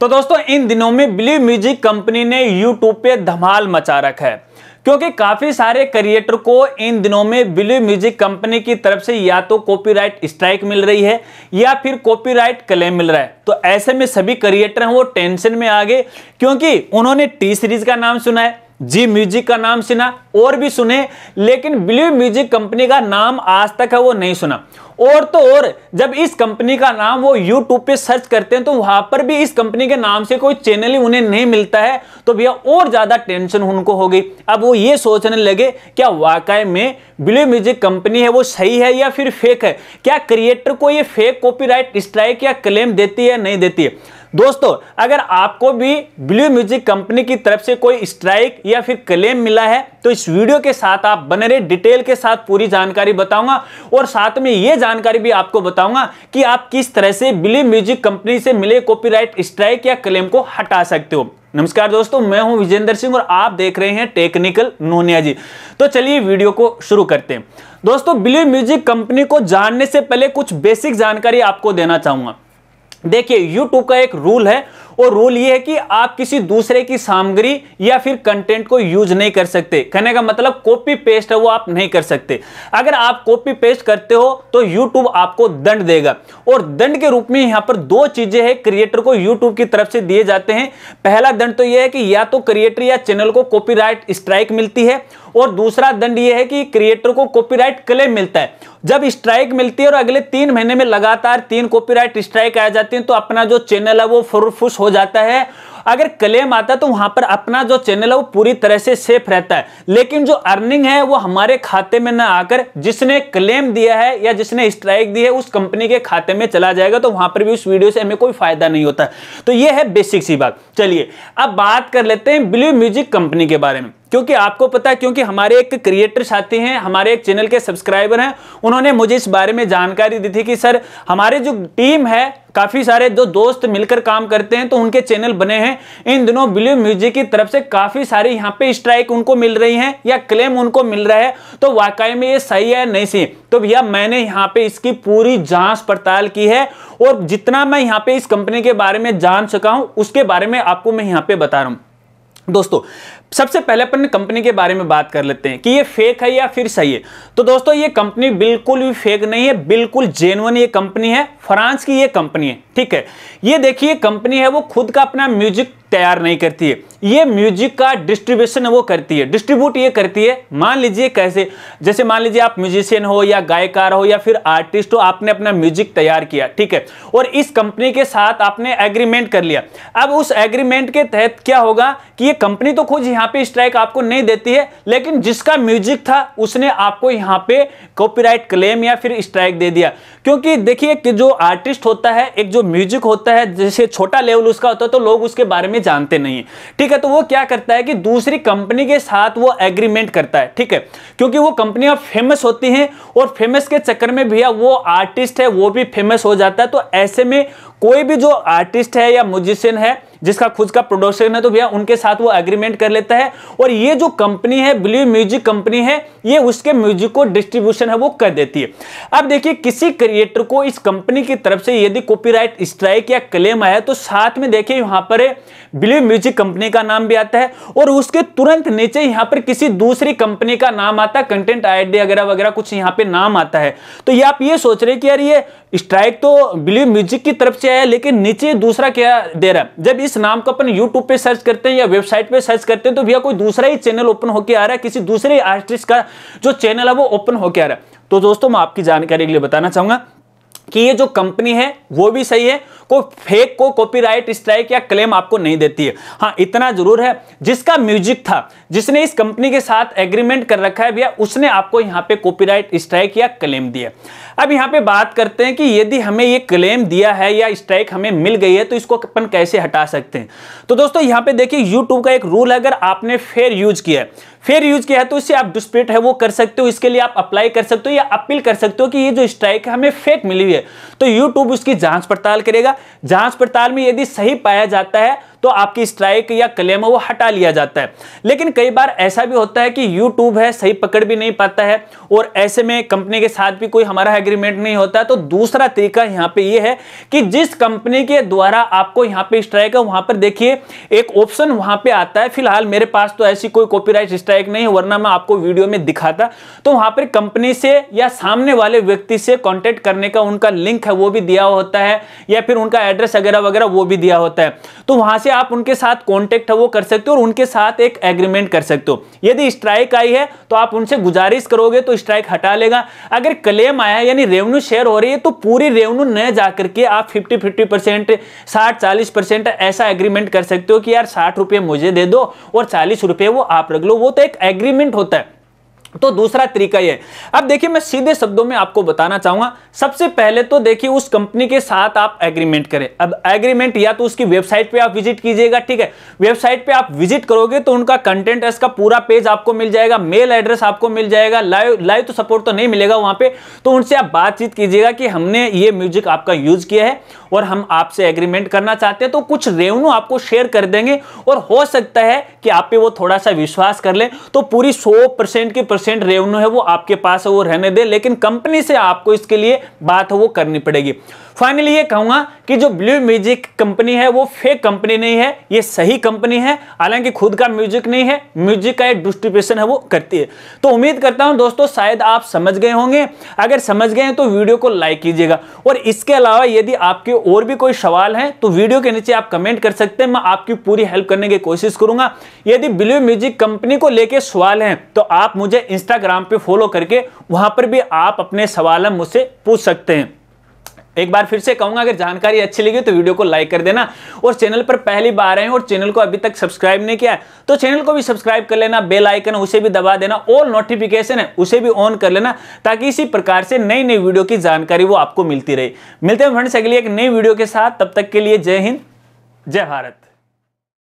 तो दोस्तों इन दिनों में ब्लू म्यूजिक कंपनी ने यूट्यूब पे धमाल मचा रखा है क्योंकि काफी सारे क्रिएटर को इन दिनों में ब्लू म्यूजिक कंपनी की तरफ से या तो कॉपीराइट स्ट्राइक मिल रही है या फिर कॉपीराइट क्लेम मिल रहा है तो ऐसे में सभी क्रिएटर हैं वो टेंशन में आ गए क्योंकि उन्होंने टी सीरीज का नाम सुना है जी म्यूजिक का नाम सुना और भी सुने लेकिन ब्लू म्यूजिक कंपनी का नाम आज तक है वो नहीं सुना और तो और जब इस कंपनी का नाम वो यूट्यूब पे सर्च करते हैं तो वहां पर भी इस कंपनी के नाम से कोई चैनल ही उन्हें नहीं मिलता है तो भैया और ज्यादा टेंशन उनको हो गई अब वो ये सोचने लगे क्या वाकई में ब्लू म्यूजिक कंपनी है वो सही है या फिर फेक है क्या क्रिएटर को ये फेक कॉपीराइट स्ट्राइक या क्लेम देती है नहीं देती है दोस्तों अगर आपको भी ब्लू म्यूजिक कंपनी की तरफ से कोई स्ट्राइक या फिर क्लेम मिला है तो इस वीडियो के साथ आप बने रहे डिटेल के साथ पूरी जानकारी बताऊंगा और साथ में ये जानकारी भी आपको बताऊंगा कि आप किस तरह से बिली म्यूजिक कंपनी से मिले कॉपीराइट स्ट्राइक या क्लेम को हटा सकते हो नमस्कार दोस्तों मैं हूं विजेंद्र सिंह और आप देख रहे हैं टेक्निकल नोनिया जी तो चलिए वीडियो को शुरू करते हैं दोस्तों बिली म्यूजिक कंपनी को जानने से पहले कुछ बेसिक जानकारी आपको देना चाहूंगा देखिए YouTube का एक रूल है और रूल ये है कि आप किसी दूसरे की सामग्री या फिर कंटेंट को यूज नहीं कर सकते कहने का मतलब कॉपी पेस्ट है वो आप नहीं कर सकते अगर आप कॉपी पेस्ट करते हो तो यूट्यूब आपको दंड देगा और दंड के रूप में यहां पर दो चीजें हैं क्रिएटर को यूट्यूब की तरफ से दिए जाते हैं पहला दंड तो यह है कि या तो क्रिएटर या चैनल को कॉपी स्ट्राइक मिलती है और दूसरा दंड यह है कि क्रिएटर को कॉपीराइट क्लेम मिलता है जब स्ट्राइक मिलती है और अगले तीन महीने में लगातार तीन कॉपीराइट स्ट्राइक आ जाती है तो अपना जो चैनल है वो फुरफुस हो जाता है अगर क्लेम आता है तो वहां पर अपना जो चैनल है वो पूरी तरह से सेफ रहता है लेकिन जो अर्निंग है वो हमारे खाते में ना आकर जिसने क्लेम दिया है या जिसने स्ट्राइक दी है उस कंपनी के खाते में चला जाएगा तो वहां पर भी उस वीडियो से हमें कोई फायदा नहीं होता तो ये है बेसिक सी बात चलिए अब बात कर लेते हैं ब्लू म्यूजिक कंपनी के बारे में क्योंकि आपको पता है क्योंकि हमारे एक क्रिएटर साथी हैं हमारे एक चैनल के सब्सक्राइबर हैं उन्होंने मुझे इस बारे में जानकारी दी थी कि सर हमारे जो टीम है काफ़ी सारे जो दोस्त मिलकर काम करते हैं तो उनके चैनल बने हैं इन दिनों ब्लू म्यूजिक की तरफ से काफ़ी सारी यहाँ पे स्ट्राइक उनको मिल रही हैं या क्लेम उनको मिल रहा है तो वाकई में ये सही है नहीं सही तो भैया मैंने यहाँ पे इसकी पूरी जांच पड़ताल की है और जितना मैं यहाँ पे इस कंपनी के बारे में जान सका हूं उसके बारे में आपको मैं यहाँ पे बता रहा हूँ दोस्तों सबसे पहले अपन कंपनी के बारे में बात कर लेते हैं कि ये फेक है या फिर सही है तो दोस्तों ये कंपनी बिल्कुल भी फेक नहीं है बिल्कुल जेनवन ये कंपनी है फ्रांस की ये कंपनी है ठीक है ये देखिए कंपनी है वो खुद का अपना म्यूजिक तैयार नहीं करती है ये म्यूजिक का डिस्ट्रीब्यूशन वो करती है डिस्ट्रीब्यूट ये करती है मान लीजिए कैसे जैसे मान लीजिए आप म्यूजिशियन हो या गायकार हो या फिर आर्टिस्ट हो आपने अपना म्यूजिक तैयार किया ठीक है और इस कंपनी के साथ आपने एग्रीमेंट कर लिया अब उस एग्रीमेंट के तहत क्या होगा कि ये कंपनी तो खुद यहाँ पे स्ट्राइक आपको नहीं देती है लेकिन जिसका म्यूजिक था उसने आपको यहाँ पे कॉपीराइट क्लेम या फिर स्ट्राइक दे दिया क्योंकि देखिए कि जो आर्टिस्ट होता है एक जो म्यूजिक होता है जैसे छोटा लेवल उसका होता है तो लोग उसके बारे में जानते नहीं है ठीक है तो वो क्या करता है कि दूसरी कंपनी के साथ वो एग्रीमेंट करता है ठीक है क्योंकि वो कंपनियां फेमस होती हैं और फेमस के चक्कर में भैया वो आर्टिस्ट है वो भी फेमस हो जाता है तो ऐसे में कोई भी जो आर्टिस्ट है या म्यूजिशियन है जिसका खुद का प्रोडक्शन है तो भैया उनके साथ वो एग्रीमेंट कर लेता है और ये जो कंपनी है ब्लू म्यूजिक कंपनी है ये उसके म्यूजिक को डिस्ट्रीब्यूशन है वो कर देती है अब देखिए किसी क्रिएटर को इस कंपनी की तरफ से यदि कॉपीराइट स्ट्राइक या क्लेम आया तो साथ में देखिए यहां पर ब्लू म्यूजिक कंपनी का नाम भी आता है और उसके तुरंत नीचे यहाँ पर किसी दूसरी कंपनी का नाम आता है कंटेंट आईडी वगैरह वगैरह कुछ यहाँ पे नाम आता है तो ये आप ये सोच रहे कि यार ये स्ट्राइक तो ब्लू म्यूजिक की तरफ से आया लेकिन नीचे दूसरा क्या दे रहा है जब जिस नाम को अपन यूट्यूब पे सर्च करते हैं या वेबसाइट पे सर्च करते हैं तो भैया कोई दूसरा ही चैनल ओपन होकर आ रहा है किसी दूसरे आर्टिस्ट का जो चैनल है वो ओपन होकर आ रहा है तो दोस्तों मैं आपकी जानकारी के लिए बताना चाहूंगा कि ये जो कंपनी है वो भी सही है को फेक को कॉपीराइट स्ट्राइक या क्लेम आपको नहीं देती है हाँ इतना जरूर है जिसका म्यूजिक था जिसने इस कंपनी के साथ एग्रीमेंट कर रखा है भैया उसने आपको यहाँ पे कॉपीराइट स्ट्राइक या क्लेम दिया अब यहाँ पे बात करते हैं कि यदि हमें ये क्लेम दिया है या स्ट्राइक हमें मिल गई है तो इसको अपन कैसे हटा सकते हैं तो दोस्तों यहाँ पे देखिए यूट्यूब का एक रूल है अगर आपने फेयर यूज किया है फेयर यूज किया है तो इससे आप डिस्प्यूट है वो कर सकते हो इसके लिए आप अप्लाई कर सकते हो या अपील कर सकते हो कि ये जो स्ट्राइक है हमें फेक मिली हुई है तो यूट्यूब उसकी जांच पड़ताल करेगा जांच पड़ताल में यदि सही पाया जाता है तो आपकी स्ट्राइक या क्लेम वो हटा लिया जाता है लेकिन कई बार ऐसा भी होता है कि यूट्यूब है सही पकड़ भी नहीं पाता है और ऐसे में कंपनी के साथ भी कोई हमारा एग्रीमेंट नहीं होता तो दूसरा तरीका यहाँ पे यह है कि जिस कंपनी के द्वारा आपको यहाँ पे स्ट्राइक है वहां पर देखिए एक ऑप्शन वहां पर आता है फिलहाल मेरे पास तो ऐसी कोई कॉपीराइट स्ट्राइक नहीं वरना मैं आपको वीडियो में दिखाता तो वहां पर कंपनी से या सामने वाले व्यक्ति से कॉन्टेक्ट करने का उनका लिंक है वो भी दिया होता है या फिर उनका एड्रेस वगैरह वगैरह वो भी दिया होता है तो वहां से से आप उनके साथ कॉन्टेक्ट है वो कर सकते हो और उनके साथ एक एग्रीमेंट कर सकते हो यदि स्ट्राइक आई है तो आप उनसे गुजारिश करोगे तो स्ट्राइक हटा लेगा अगर क्लेम आया है यानी रेवेन्यू शेयर हो रही है तो पूरी रेवेन्यू न जाकर के आप फिफ्टी फिफ्टी परसेंट साठ चालीस परसेंट ऐसा एग्रीमेंट कर सकते हो कि यार साठ मुझे दे दो और चालीस वो आप रख लो वो तो एक एग्रीमेंट होता है तो दूसरा तरीका ये अब देखिए मैं सीधे शब्दों में आपको बताना चाहूंगा सबसे पहले तो देखिए उस कंपनी के साथ आप एग्रीमेंट करें अब एग्रीमेंट या तो उसकी वेबसाइट पे आप विजिट कीजिएगा ठीक है वेबसाइट पे आप विजिट करोगे तो उनका कंटेंट का पूरा पेज आपको मिल जाएगा मेल एड्रेस आपको मिल जाएगा लाइव लाइव तो सपोर्ट तो नहीं मिलेगा वहां पर तो उनसे आप बातचीत कीजिएगा कि हमने ये म्यूजिक आपका यूज किया है और हम आपसे एग्रीमेंट करना चाहते हैं तो कुछ रेवन्यू आपको शेयर कर देंगे और हो सकता है कि आप पे वो थोड़ा सा विश्वास कर ले तो पूरी सौ की परसेंट रेवेन्यू है वो आपके पास है वो रहने दे लेकिन कंपनी से आपको इसके लिए बात वो करनी पड़ेगी फाइनली ये कहूँगा कि जो ब्लू म्यूजिक कंपनी है वो फेक कंपनी नहीं है ये सही कंपनी है हालांकि खुद का म्यूजिक नहीं है म्यूजिक का एक डिस्ट्रीब्यूशन है वो करती है तो उम्मीद करता हूँ दोस्तों शायद आप समझ गए होंगे अगर समझ गए हैं तो वीडियो को लाइक कीजिएगा और इसके अलावा यदि आपके और भी कोई सवाल है तो वीडियो के नीचे आप कमेंट कर सकते हैं मैं आपकी पूरी हेल्प करने की कोशिश करूंगा यदि ब्लू म्यूजिक कंपनी को लेकर सवाल है तो आप मुझे इंस्टाग्राम पर फॉलो करके वहां पर भी आप अपने सवाल मुझसे पूछ सकते हैं एक बार फिर से कहूंगा अगर जानकारी अच्छी लगी तो वीडियो को लाइक कर देना और चैनल पर पहली बार आए और चैनल को अभी तक सब्सक्राइब नहीं किया है तो चैनल को भी सब्सक्राइब कर लेना बेल आइकन उसे भी दबा देना ऑल नोटिफिकेशन है उसे भी ऑन कर लेना ताकि इसी प्रकार से नई नई वीडियो की जानकारी वो आपको मिलती रहे मिलते हैं फ्रेंड्स अगली एक नई वीडियो के साथ तब तक के लिए जय हिंद जय भारत